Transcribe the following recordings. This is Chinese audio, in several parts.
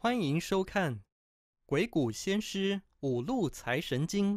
欢迎收看《鬼谷先师五路财神经》。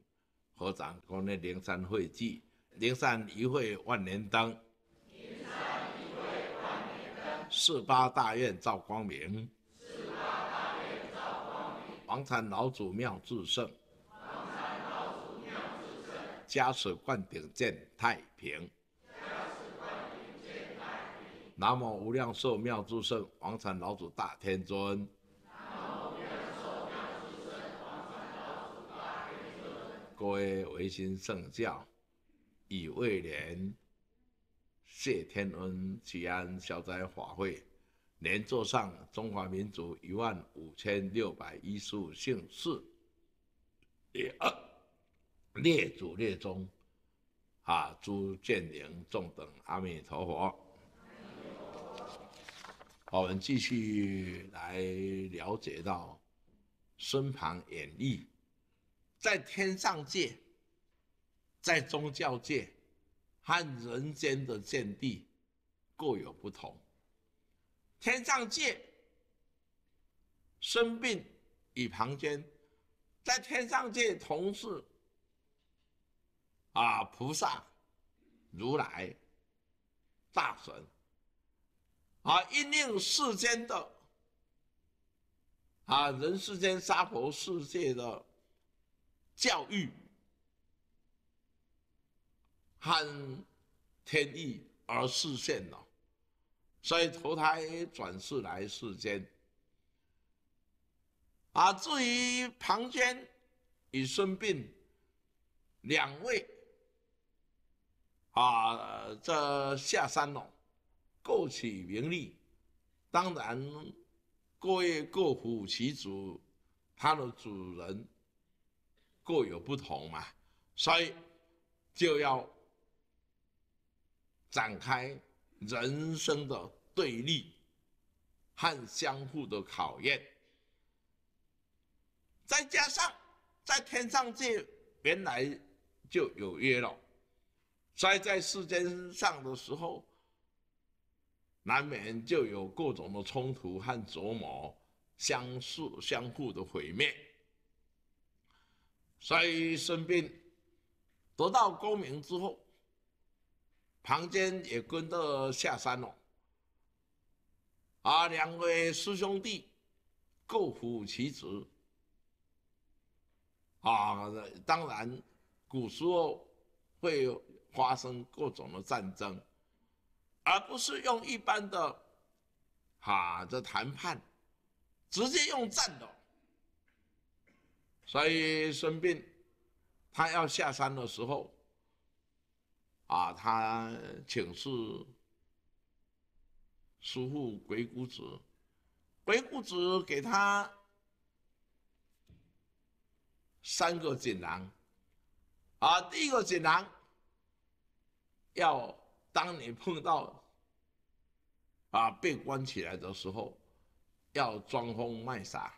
和掌，功德灵山聚，灵山一会万年灯；灵山一会万年灯，四八大院照光明；四八大照光明，王禅老祖妙智圣；老祖圣，加持灌顶见太平；加持灌顶见太平，南无无量寿妙智圣，王禅老祖大天尊。各位维新圣教，以慰怜谢天恩，祈安消灾法会，连坐上中华民族一万五千六百一十五姓氏，列二列祖列宗啊，诸建灵众等，阿弥陀佛。我们继续来了解到《身旁演义》。在天上界、在宗教界和人间的见地各有不同。天上界，生病与旁间，在天上界同是啊菩萨、如来、大神，啊，一念世间的啊人世间、娑婆世界的。教育很天意而实现了，所以投胎转世来世间。啊，至于庞涓与孙膑两位啊，这下山咯，各取名利，当然各业各护其主，他的主人。各有不同嘛，所以就要展开人生的对立和相互的考验，再加上在天上界原来就有约了，所以在世间上的时候，难免就有各种的冲突和琢磨，相似，相互的毁灭。所以，孙膑得到功名之后，庞涓也跟着下山了。啊，两位师兄弟各负其职。啊，当然，古时候会发生各种的战争，而不是用一般的，哈，这谈判，直接用战斗。所以孙膑，他要下山的时候，啊，他请示叔父鬼谷子，鬼谷子给他三个锦囊，啊，第一个锦囊，要当你碰到，啊，被关起来的时候，要装疯卖傻，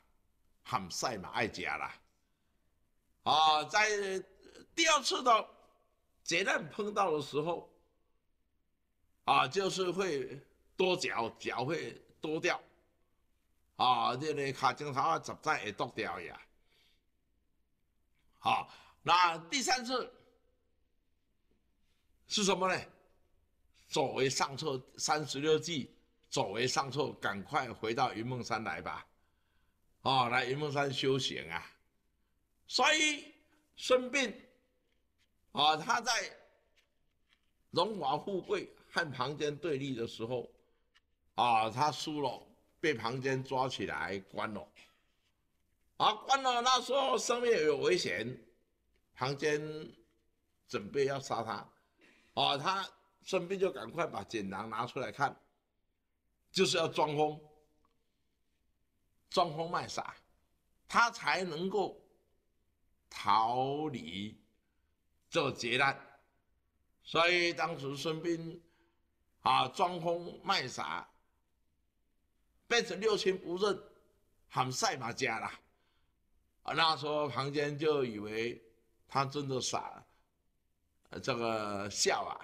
喊赛马爱家啦。啊，在第二次的劫难碰到的时候，啊，就是会多脚脚会多掉，啊，这里卡经常啊，十在也多掉呀。好，那第三次是什么呢？走为上策，三十六计，走为上策，赶快回到云梦山来吧。哦，来云梦山修行啊。所以，孙膑啊，他在荣华富贵和庞涓对立的时候，啊，他输了，被庞涓抓起来关了。啊，关了，那时候生命有危险，庞涓准备要杀他，啊，他孙膑就赶快把锦囊拿出来看，就是要装疯，装疯卖傻，他才能够。逃离，这劫难，所以当时孙膑啊装疯卖傻，变成六亲不认，喊赛马家了，啊那时候庞涓就以为他真的傻了，这个笑啊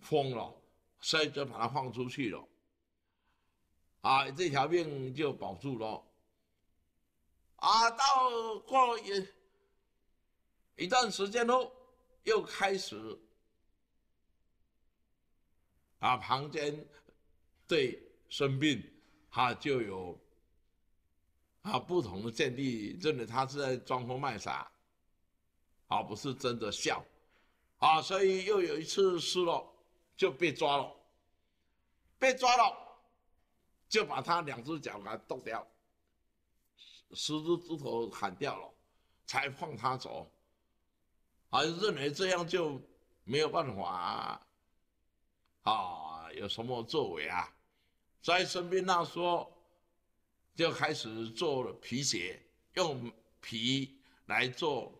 疯了，所以就把他放出去了，啊这条命就保住了。啊到过也。一段时间后，又开始，啊，庞涓对孙膑，他就有啊不同的见地，认为他是在装疯卖傻，而不是真的笑，啊，所以又有一次失落，就被抓了，被抓了，就把他两只脚给剁掉，十十只指头砍掉了，才放他走。啊，认为这样就没有办法啊？有什么作为啊？在孙膑那说，就开始做了皮鞋，用皮来做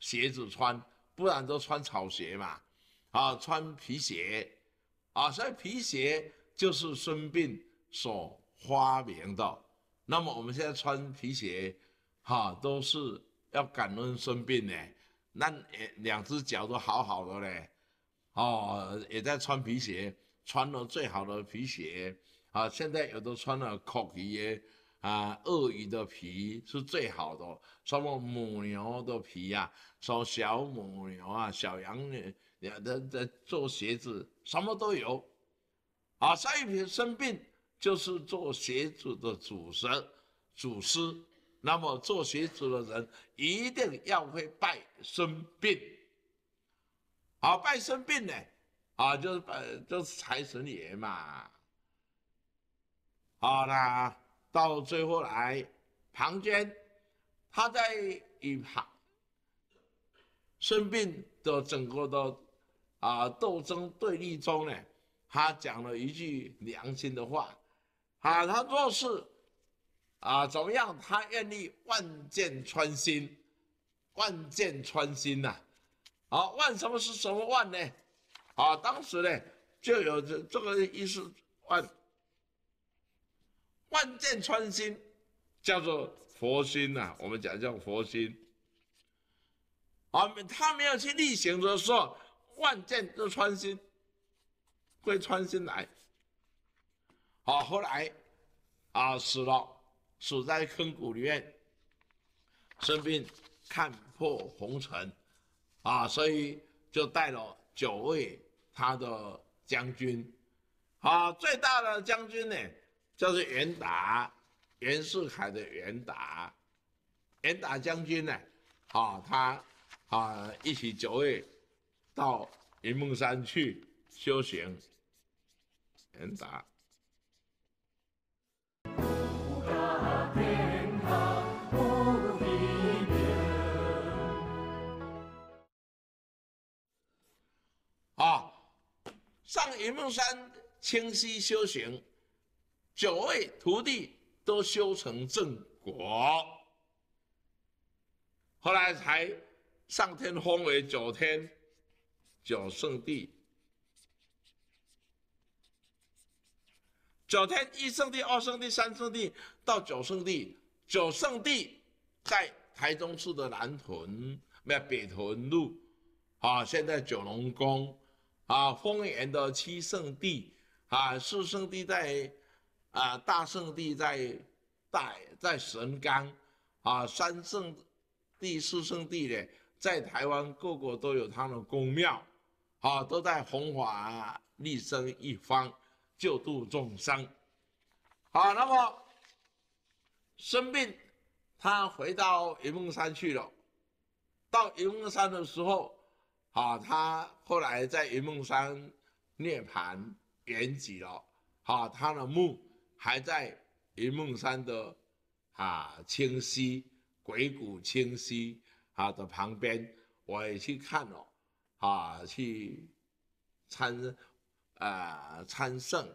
鞋子穿，不然都穿草鞋嘛。啊，穿皮鞋啊，所以皮鞋就是孙膑所发明的。那么我们现在穿皮鞋，哈，都是要感恩孙膑呢。那也两只脚都好好的嘞，哦，也在穿皮鞋，穿了最好的皮鞋，啊，现在有的穿了鳄耶。啊，鳄鱼的皮是最好的，什么母牛的皮呀，什么小母牛啊，小羊的，有的在做鞋子，什么都有，啊，鲨一病生病，就是做鞋子的主神，主师。那么做学徒的人一定要会拜孙膑，好拜孙膑呢，啊就是就是财神爷嘛，好那到最后来庞涓，他在与庞孙膑的整个的啊斗争对立中呢，他讲了一句良心的话，啊他做事。啊，怎么样？他愿意万箭穿心，万箭穿心呐！好，万什么是什么万呢？啊，当时呢就有这这个意思，万万箭穿心，叫做佛心呐。我们讲叫佛心。啊，他没有去逆行的时候，万箭都穿心，会穿心来。好，后来啊死了。死在坑谷里面，孙膑看破红尘，啊，所以就带了九位他的将军，啊，最大的将军呢，就是袁达，袁世凯的袁达，袁达将军呢，啊，他啊一起九位到云梦山去修行，袁达。上云梦山清溪修行，九位徒弟都修成正果，后来才上天封为九天九圣地。九天一圣地、二圣地、三圣地到九圣地，九圣地在台中市的南屯，那北屯路，啊，现在九龙宫。啊，丰源的七圣地，啊，四圣地在，啊，大圣地在大在神冈，啊，三圣地、四圣地呢，在台湾各个都有他的宫庙，啊，都在弘法立身一方，救度众生。好，那么孙膑，他回到云梦山去了，到云梦山的时候。啊，他后来在云梦山涅盘圆寂了。啊，他的墓还在云梦山的啊，清溪鬼谷清溪啊的旁边。我也去看了，啊，去参啊参圣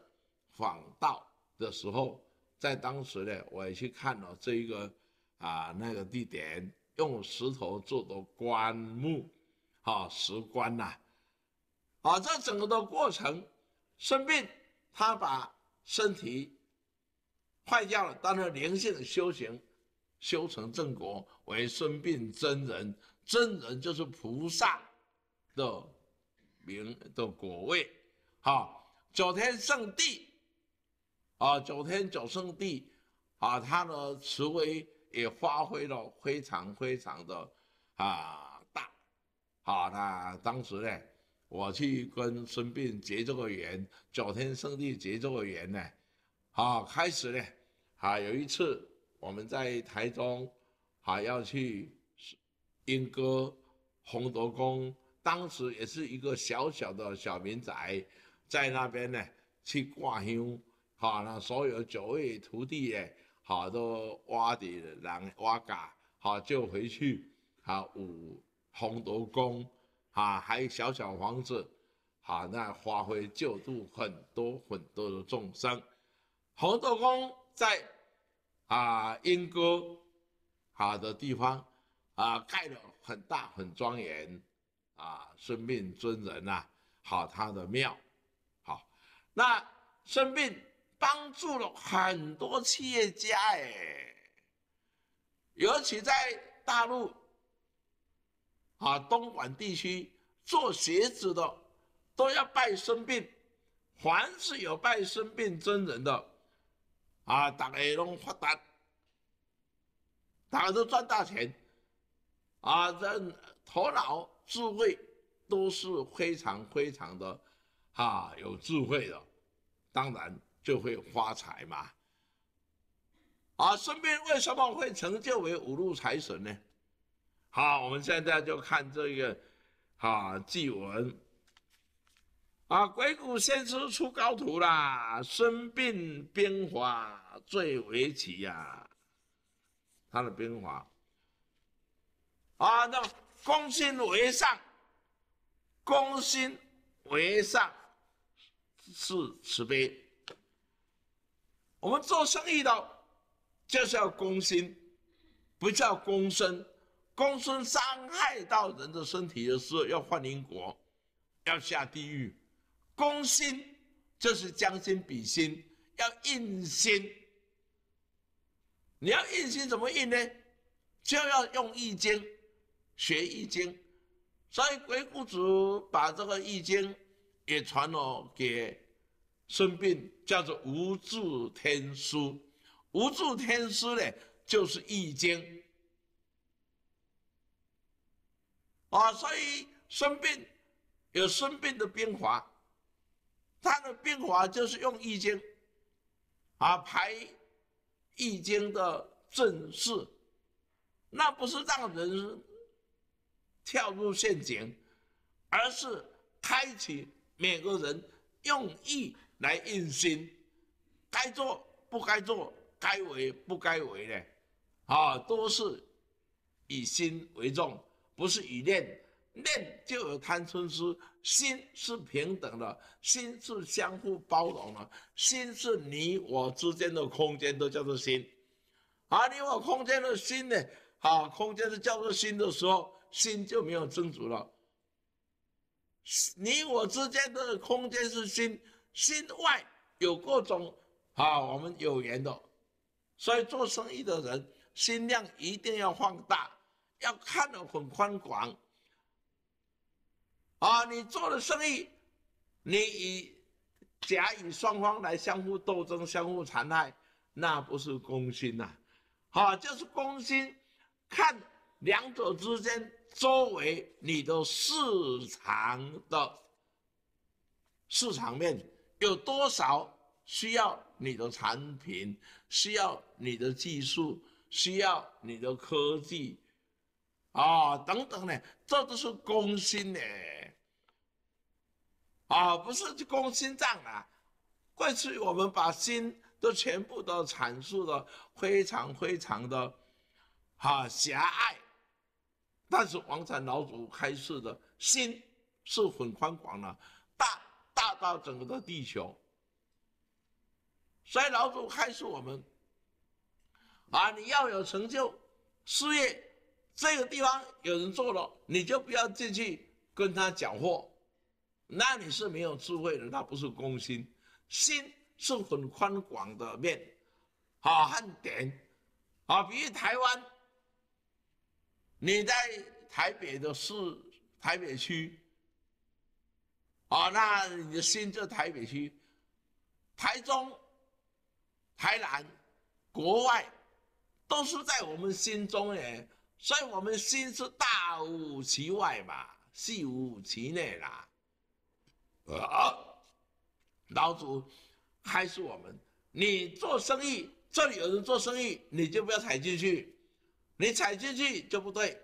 访道的时候，在当时呢，我也去看了这一个啊那个地点，用石头做的棺木。啊，石棺呐，啊，这整个的过程，孙膑他把身体坏掉了，但是灵性的修行修成正果，为孙膑真人，真人就是菩萨的名的果位，啊，九天圣地，啊，九天九圣地，啊，他的慈悲也发挥了非常非常的啊。好，那当时呢，我去跟孙膑结这个缘，九天圣地结这个缘呢。好，开始呢，啊，有一次我们在台中，还要去莺歌洪德宫，当时也是一个小小的小民宅，在那边呢去挂香，好，那所有九位徒弟呢，好都挖的人挖嘎，好就回去，好五。洪德宫啊，还有小小房子，啊，那发挥救助很多很多的众生。洪德宫在啊英国好的地方啊，盖了很大很庄严啊。孙膑尊人呐，好他的庙，好，那孙膑帮助了很多企业家哎，尤其在大陆。啊，东莞地区做鞋子的都要拜生病，凡是有拜生病真人的，啊，大家拢发达，大家都赚大钱，啊，人头脑智慧都是非常非常的，啊，有智慧的，当然就会发财嘛。啊，孙膑为什么会成就为五路财神呢？好，我们现在就看这个，哈，祭文，啊，鬼谷先生出高徒啦，孙膑兵法最为奇呀，他的兵法，啊，那公心为上，公心为上是慈悲，我们做生意的就是要公心，不叫公身。公孙伤害到人的身体的时候，要换因果，要下地狱。公心就是将心比心，要印心。你要印心怎么印呢？就要用易经，学易经。所以鬼谷子把这个易经也传了给孙膑，叫做无字天书。无字天书呢，就是易经。啊，所以孙膑有孙膑的兵法，他的兵法就是用易经，啊，排易经的阵势，那不是让人跳入陷阱，而是开启每个人用意来用心，该做不该做，该为不该为的，啊，都是以心为重。不是与念，念就有贪嗔痴，心是平等的，心是相互包容的，心是你我之间的空间都叫做心。而你我空间的心呢？啊，空间是叫做心的时候，心就没有争执了。你我之间的空间是心，心外有各种啊，我们有缘的，所以做生意的人心量一定要放大。要看的很宽广，啊，你做的生意，你以甲乙双方来相互斗争、相互残害，那不是公心呐，啊，就是公心，看两者之间周围你的市场的市场面有多少需要你的产品，需要你的技术，需要你的科技。啊，等等呢，这都是攻心呢。啊，不是攻心脏啊。过去我们把心都全部都阐述的非常非常的啊狭隘，但是王禅老祖开示的心是很宽广的，大大到整个地球。所以老祖开示我们，啊，你要有成就事业。这个地方有人做了，你就不要进去跟他讲货，那你是没有智慧的，那不是公心。心是很宽广的面，好汉点，啊，比如台湾，你在台北的市、台北区，啊，那你的心就台北区，台中、台南、国外，都是在我们心中耶。所以我们心是大无其外嘛，细无其内啦。啊，老祖，还是我们，你做生意，这里有人做生意，你就不要踩进去，你踩进去就不对。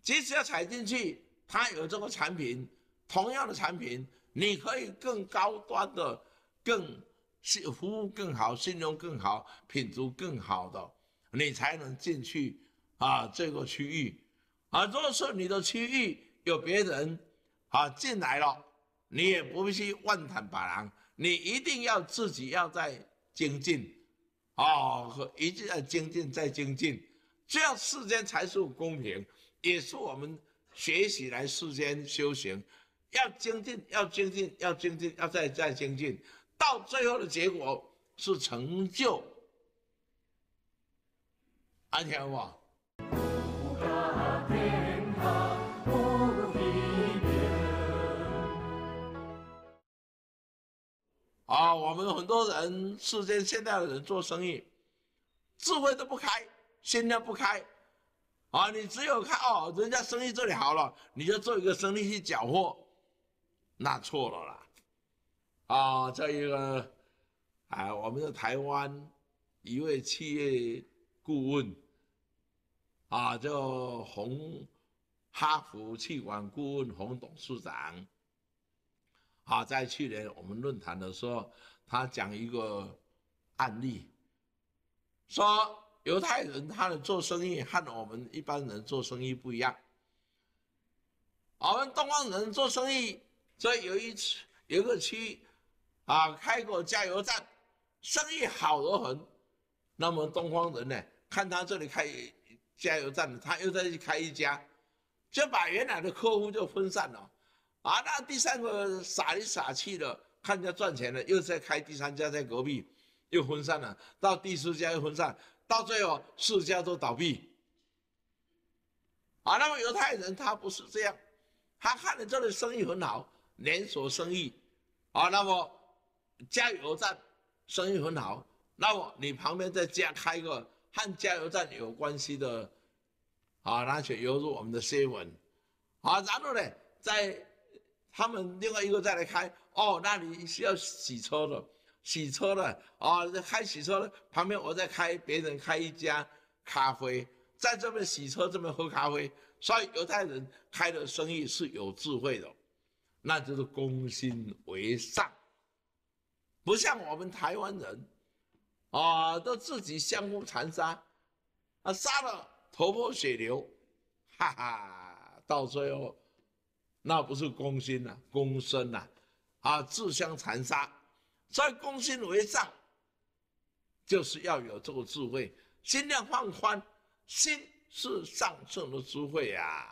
即使要踩进去，他有这个产品，同样的产品，你可以更高端的，更服务更好，信用更好，品质更好的，你才能进去。啊，这个区域，啊，若是你的区域有别人啊进来了，你也不去万坦百狼，你一定要自己要再精进，啊，一定要精进再精进，这样世间才是公平，也是我们学习来世间修行，要精进，要精进，要精进，要再再精进，到最后的结果是成就，安全网。啊，我们很多人，世间现代的人做生意，智慧都不开，心量不开，啊，你只有看哦，人家生意这里好了，你就做一个生意去缴获，那错了啦，啊，这一个，啊，我们的台湾一位企业顾问，啊，叫洪哈佛气管顾问洪董事长。啊，在去年我们论坛的时候，他讲一个案例，说犹太人他的做生意和我们一般人做生意不一样。我们东方人做生意，在有一次有个区啊，开过加油站，生意好得很。那么东方人呢，看他这里开加油站他又再去开一家，就把原来的客户就分散了。啊，那第三个傻里傻气的，看人家赚钱了，又在开第三家在隔壁，又分散了。到第四家又分散，到最后四家都倒闭。啊，那么犹太人他不是这样，他看了这里生意很好，连锁生意，啊，那么加油站生意很好，那么你旁边再加开一个和加油站有关系的，啊，那就犹如我们的新闻，啊，然后呢，在。他们另外一个再来开哦，那你是要洗车的，洗车的啊，开洗车的旁边我在开，别人开一家咖啡，在这边洗车，这边喝咖啡。所以犹太人开的生意是有智慧的，那就是公心为上，不像我们台湾人啊，都自己相互残杀，啊，杀了头破血流，哈哈，到最后。那不是攻心呐，攻身呐，啊，自相残杀，在攻心为上，就是要有这个智慧，心量放宽，心是上乘的智慧呀。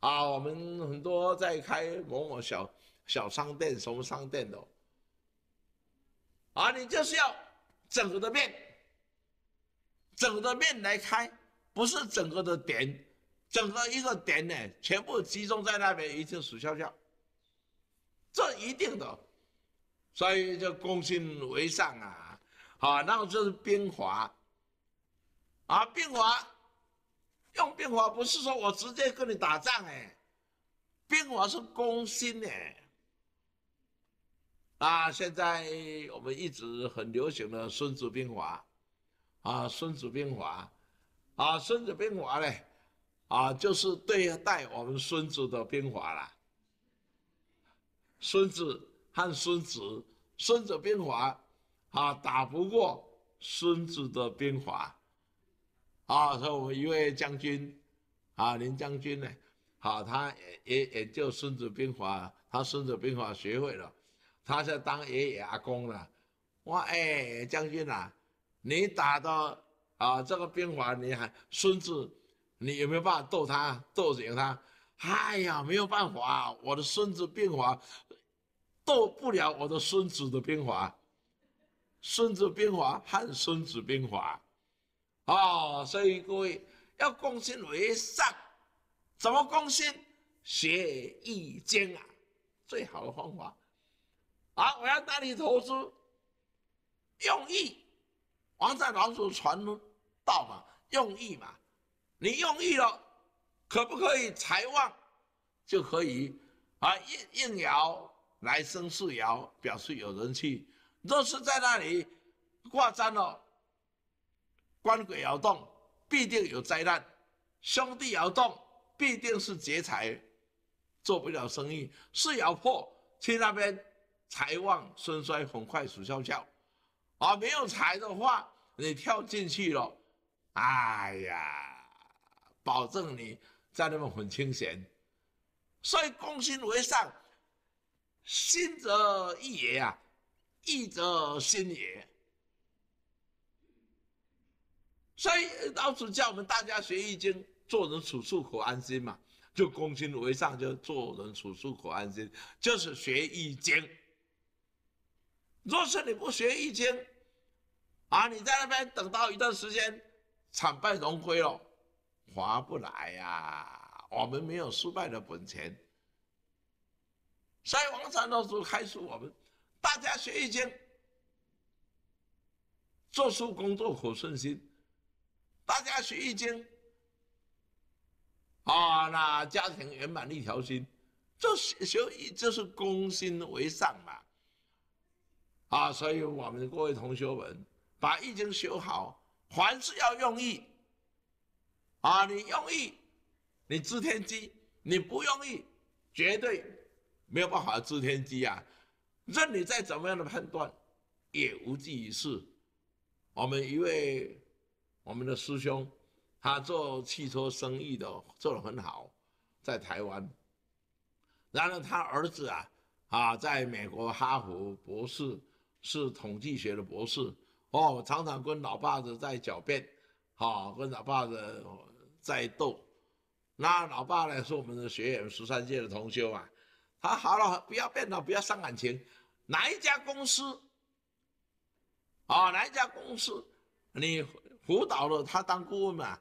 啊，我们很多在开某某小小商店，什么商店的，啊，你就是要整个的面，整个的面来开，不是整个的点。整个一个点呢，全部集中在那边，一定死翘翘，这一定的，所以就攻心为上啊，好，那么就是兵法，啊，兵法，用兵法不是说我直接跟你打仗哎，兵法是攻心哎，啊，现在我们一直很流行的《孙子兵法》，啊，《孙子兵法》，啊，《孙子兵法》嘞。啊，就是对待我们孙子的兵法啦。孙子和孙子，孙子兵法，啊，打不过孙子的兵法，啊，说我们一位将军，啊，林将军呢，啊，他也也也孙子兵法，他孙子兵法学会了，他在当爷爷阿公了。哇，哎，将军呐，你打的啊，这个兵法你还孙子。你有没有办法斗他、斗死他？哎呀，没有办法啊！我的孙子兵法斗不了我的孙子的兵法，孙子兵法和孙子兵法啊！所以各位要攻心为上，怎么攻心？学易经啊，最好的方法啊！我要带你投资，用意，王占老祖传道嘛，用意嘛。你用意了，可不可以财旺就可以啊？应应爻来生四爻，表示有人气，若是在那里挂占了官鬼摇动，必定有灾难；兄弟摇动，必定是劫财，做不了生意。四爻破，去那边财旺，身衰很快，鼠翘翘。啊，没有财的话，你跳进去了，哎呀！保证你在那边很清闲，所以公心为上，心者意也啊，义者心也。所以老子叫我们大家学《易经》，做人处处可安心嘛，就公心为上，就做人处处可安心，就是学《易经》。若是你不学《易经》，啊，你在那边等到一段时间，惨败荣归了。划不来呀！我们没有失败的本钱，所以王禅老师开示我们：大家学易经，做事工作可顺心；大家学易经，啊，那家庭圆满一条心，是修易就是攻心为上嘛！啊，所以我们各位同学们，把易经修好，凡事要用易。啊，你用意，你知天机，你不用意，绝对没有办法知天机啊！任你再怎么样的判断，也无济于事。我们一位我们的师兄，他做汽车生意的，做的很好，在台湾。然后他儿子啊，啊，在美国哈佛博士，是统计学的博士哦，常常跟老爸子在狡辩，啊，跟老爸子在斗，那老爸呢？是我们的学员，十三届的同修啊。他好了，不要变老，不要伤感情。哪一家公司？啊，哪一家公司？你辅导了他当顾问嘛？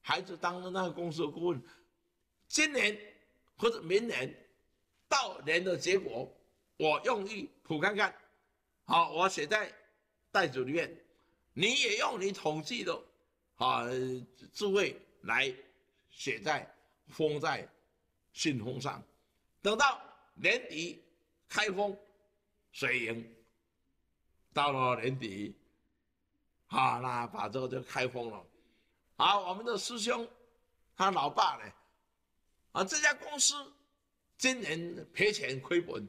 孩子当了那个公司的顾问？今年或者明年到年的结果，我用一普看看。好，我写在袋子里边。你也用你统计的啊，诸位。来写在封在信封上，等到年底开封水银。到了年底，啊，那把这个就开封了。好，我们的师兄他老爸呢，啊，这家公司今年赔钱亏本，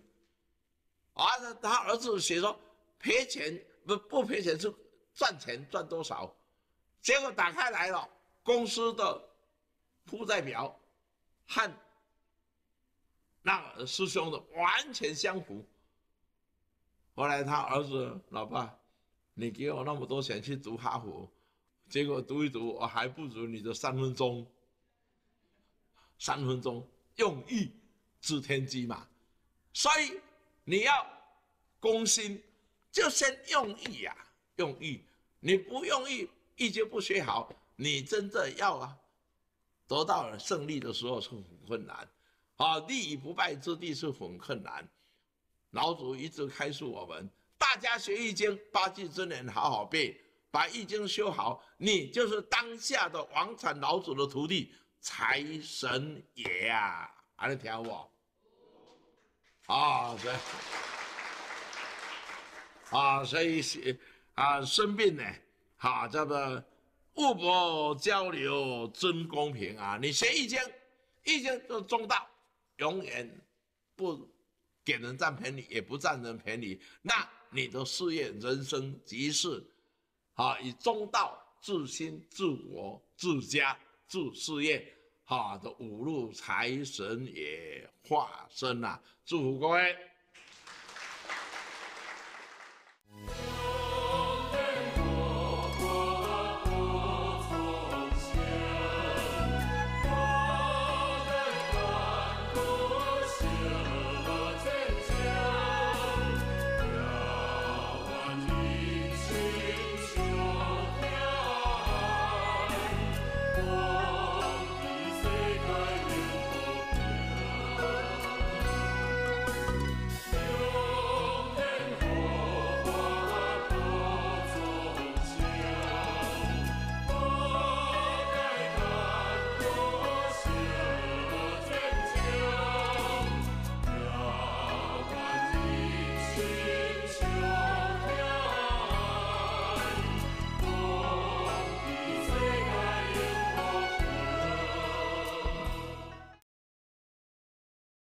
啊，他儿子写说赔钱不不赔钱是赚钱赚多少，结果打开来了。公司的副代表，和那师兄的完全相符。后来他儿子、老爸，你给我那么多钱去读哈佛，结果读一读，我还不如你的三分钟。三分钟用意知天机嘛，所以你要攻心，就先用意呀，用意，你不用意，意就不学好。你真正要啊，得到了胜利的时候是很困难，啊，立于不败之地是很困难。老祖一直开示我们，大家学易经，八岁真人好好背，把易经修好，你就是当下的王产老祖的徒弟，财神爷啊！还利听我？啊，所以，啊，所以是啊，孙膑呢，好这个。互博交流，真公平啊！你学易经，易经就中道，永远不给人占便宜，也不占人便宜。那你的事业、人生、即是啊，以中道治心、治国、治家、治事业，好这五路财神也化身啊！祝福各位。